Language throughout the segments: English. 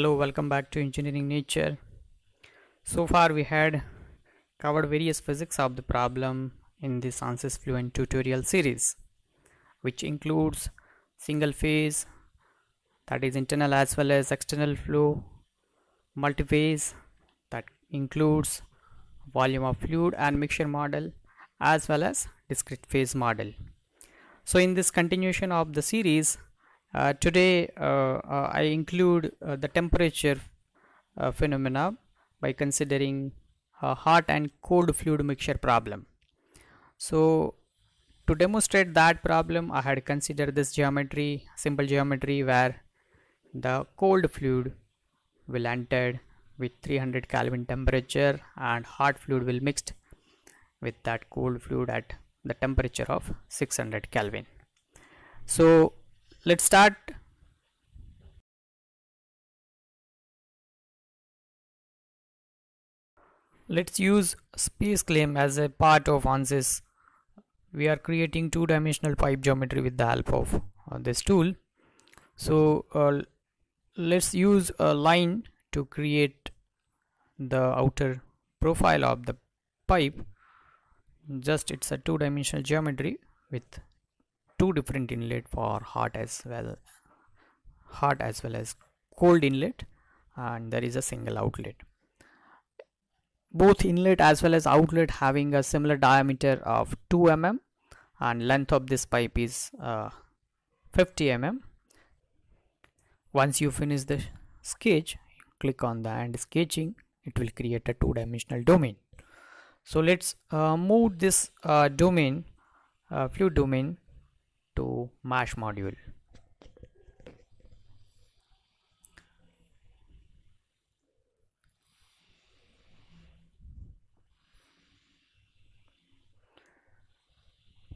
hello welcome back to engineering nature so far we had covered various physics of the problem in this answers fluent tutorial series which includes single phase that is internal as well as external flow multiphase that includes volume of fluid and mixture model as well as discrete phase model so in this continuation of the series uh, today uh, uh, I include uh, the temperature phenomena by considering a hot and cold fluid mixture problem. So to demonstrate that problem I had considered this geometry simple geometry where the cold fluid will enter with 300 Kelvin temperature and hot fluid will mixed with that cold fluid at the temperature of 600 Kelvin. So let's start let's use space claim as a part of ANSYS we are creating two-dimensional pipe geometry with the help of uh, this tool so uh, let's use a line to create the outer profile of the pipe just it's a two-dimensional geometry with two different inlet for hot as well hot as well as cold inlet and there is a single outlet both inlet as well as outlet having a similar diameter of 2 mm and length of this pipe is uh, 50 mm once you finish the sketch click on the end sketching it will create a two-dimensional domain so let's uh, move this uh, domain uh, fluid domain to MASH module.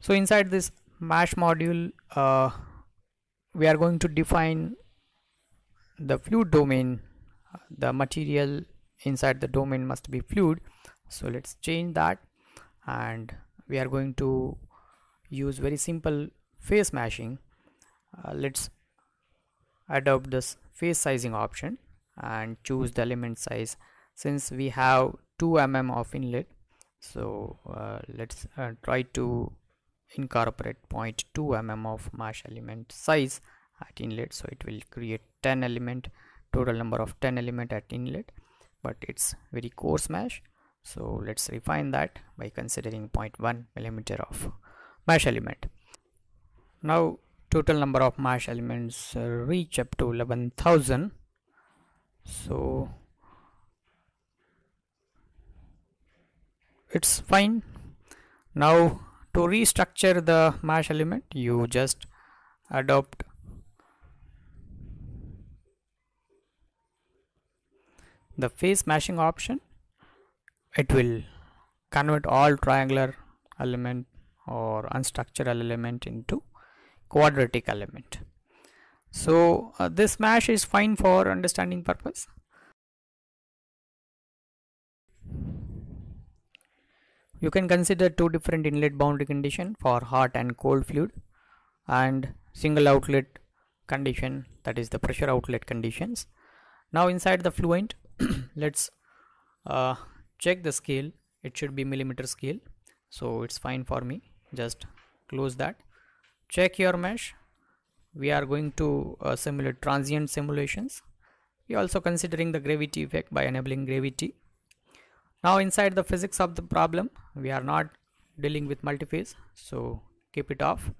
So inside this MASH module, uh, we are going to define the fluid domain. The material inside the domain must be fluid. So let's change that and we are going to use very simple face mashing uh, let's adopt this face sizing option and choose the element size since we have 2 mm of inlet so uh, let's uh, try to incorporate 0.2 mm of mesh element size at inlet so it will create 10 element total number of 10 element at inlet but it's very coarse mesh so let's refine that by considering 0.1 millimeter of mesh element now total number of mesh elements uh, reach up to 11000 so it's fine now to restructure the mesh element you just adopt the face mashing option it will convert all triangular element or unstructured element into quadratic element. So uh, this mesh is fine for understanding purpose. You can consider two different inlet boundary condition for hot and cold fluid and single outlet condition that is the pressure outlet conditions. Now inside the fluent let's uh, check the scale it should be millimeter scale so it's fine for me just close that check your mesh we are going to uh, simulate transient simulations we are also considering the gravity effect by enabling gravity now inside the physics of the problem we are not dealing with multiphase so keep it off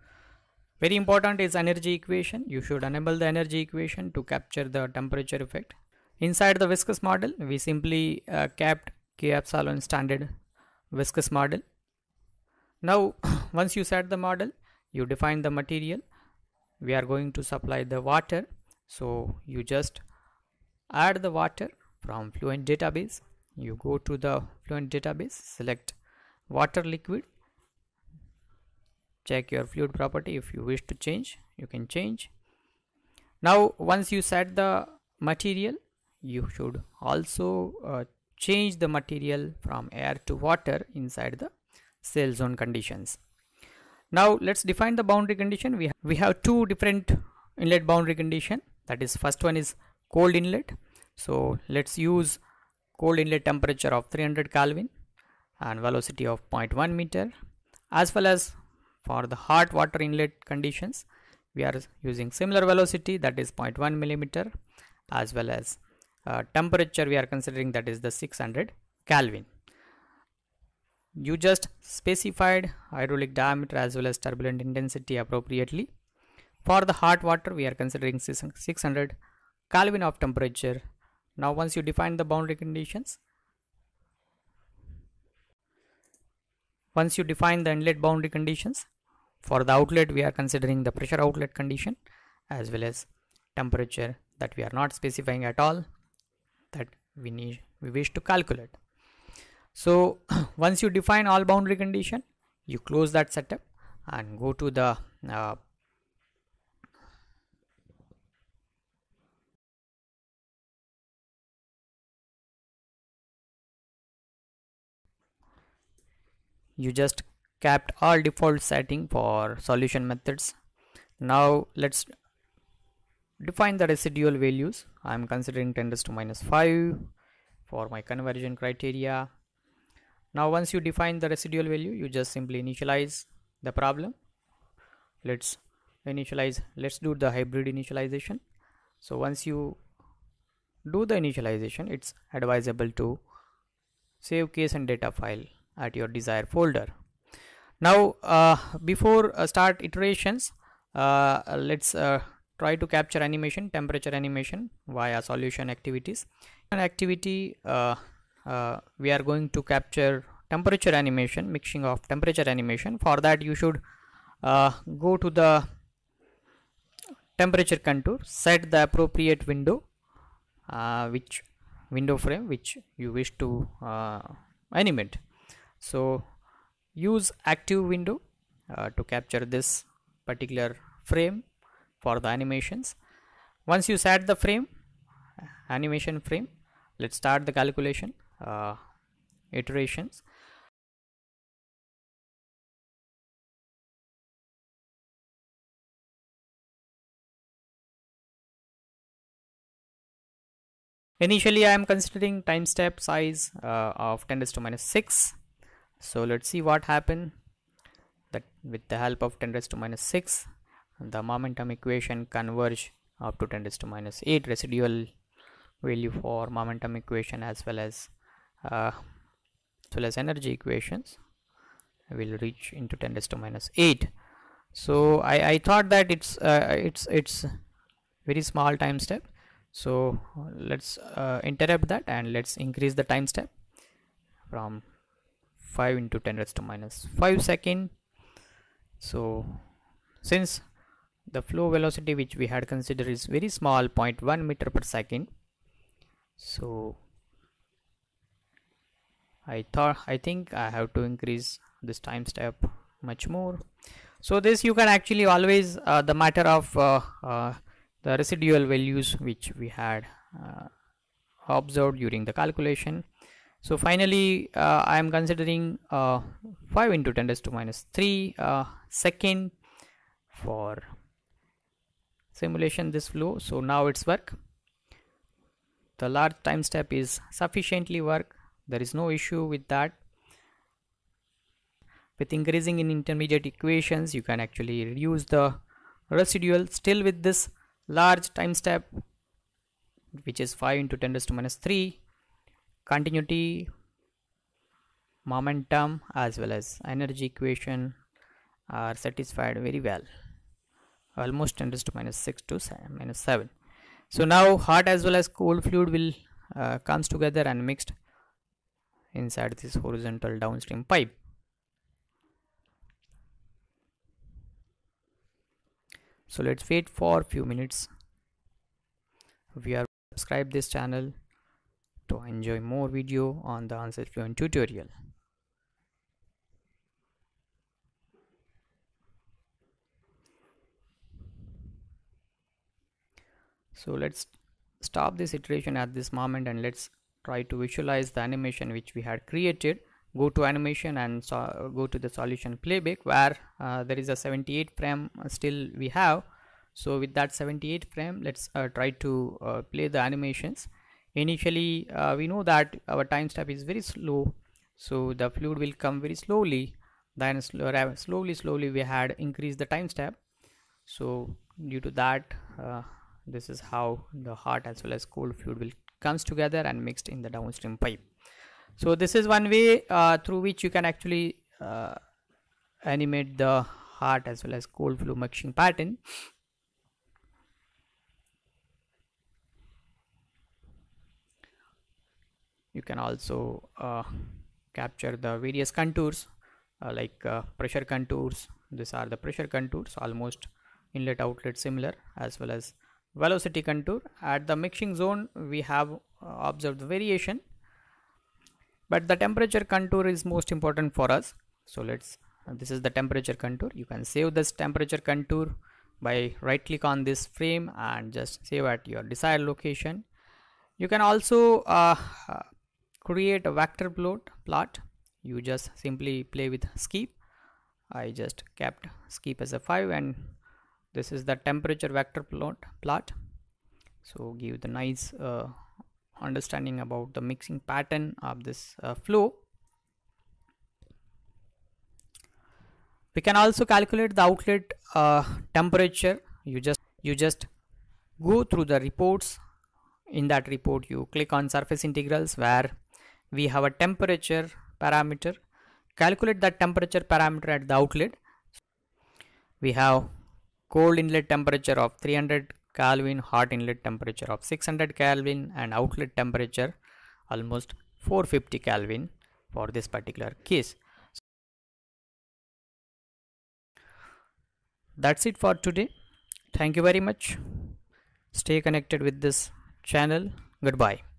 very important is energy equation you should enable the energy equation to capture the temperature effect inside the viscous model we simply uh, capped k epsilon standard viscous model now once you set the model you define the material we are going to supply the water so you just add the water from fluent database you go to the fluent database select water liquid check your fluid property if you wish to change you can change now once you set the material you should also uh, change the material from air to water inside the cell zone conditions now let's define the boundary condition. We, ha we have two different inlet boundary condition. That is first one is cold inlet. So let's use cold inlet temperature of 300 Kelvin and velocity of 0.1 meter as well as for the hot water inlet conditions we are using similar velocity that is 0.1 millimeter as well as uh, temperature we are considering that is the 600 Kelvin you just specified hydraulic diameter as well as turbulent intensity appropriately. For the hot water, we are considering 600 Kelvin of temperature. Now, once you define the boundary conditions, once you define the inlet boundary conditions, for the outlet, we are considering the pressure outlet condition as well as temperature that we are not specifying at all that we need we wish to calculate. So once you define all boundary condition, you close that setup and go to the uh, you just kept all default setting for solution methods now let's define the residual values i'm considering 10 to minus 5 for my conversion criteria now once you define the residual value you just simply initialize the problem let's initialize let's do the hybrid initialization so once you do the initialization it's advisable to save case and data file at your desired folder now uh, before uh, start iterations uh, let's uh, try to capture animation temperature animation via solution activities an activity uh, uh, we are going to capture temperature animation mixing of temperature animation for that you should uh, go to the temperature contour set the appropriate window uh, which window frame which you wish to uh, animate so use active window uh, to capture this particular frame for the animations once you set the frame animation frame let's start the calculation uh, iterations Initially, I am considering time step size uh, of 10 to minus 6. So let's see what happen that with the help of 10 to minus 6, the momentum equation converge up to 10 to minus 8 residual value for momentum equation as well as uh, so as energy equations will reach into 10 raised to minus 8 so I, I thought that it's uh, it's it's very small time step so let's uh, interrupt that and let's increase the time step from 5 into 10 raised to minus 5 second so since the flow velocity which we had considered is very small 0.1 meter per second so I thought I think I have to increase this time step much more so this you can actually always uh, the matter of uh, uh, the residual values which we had uh, observed during the calculation so finally uh, I am considering uh, 5 into 10 to minus 3 second for simulation this flow so now it's work the large time step is sufficiently work there is no issue with that with increasing in intermediate equations you can actually reduce the residual still with this large time step which is 5 into 10 raised to minus 3 continuity momentum as well as energy equation are satisfied very well almost 10 raised to minus 6 to 7, minus 7 so now hot as well as cold fluid will uh, comes together and mixed inside this horizontal downstream pipe. So let's wait for a few minutes. We are subscribe this channel to enjoy more video on the answer fluent tutorial. So let's stop this iteration at this moment and let's try to visualize the animation which we had created go to animation and so go to the solution playback where uh, there is a 78 frame still we have so with that 78 frame let's uh, try to uh, play the animations initially uh, we know that our time step is very slow so the fluid will come very slowly then uh, slowly slowly we had increased the time step so due to that uh, this is how the hot as well as cold fluid will comes together and mixed in the downstream pipe. So this is one way uh, through which you can actually uh, animate the hot as well as cold flow mixing pattern. You can also uh, capture the various contours uh, like uh, pressure contours. These are the pressure contours almost inlet outlet similar as well as velocity contour at the mixing zone we have uh, observed variation but the temperature contour is most important for us so let's uh, this is the temperature contour you can save this temperature contour by right click on this frame and just save at your desired location you can also uh, create a vector plot plot you just simply play with skip i just kept skip as a 5 and this is the temperature vector plot plot so give the nice uh, understanding about the mixing pattern of this uh, flow we can also calculate the outlet uh, temperature you just you just go through the reports in that report you click on surface integrals where we have a temperature parameter calculate that temperature parameter at the outlet we have cold inlet temperature of 300 Kelvin, hot inlet temperature of 600 Kelvin and outlet temperature almost 450 Kelvin for this particular case. That's it for today. Thank you very much. Stay connected with this channel. Goodbye.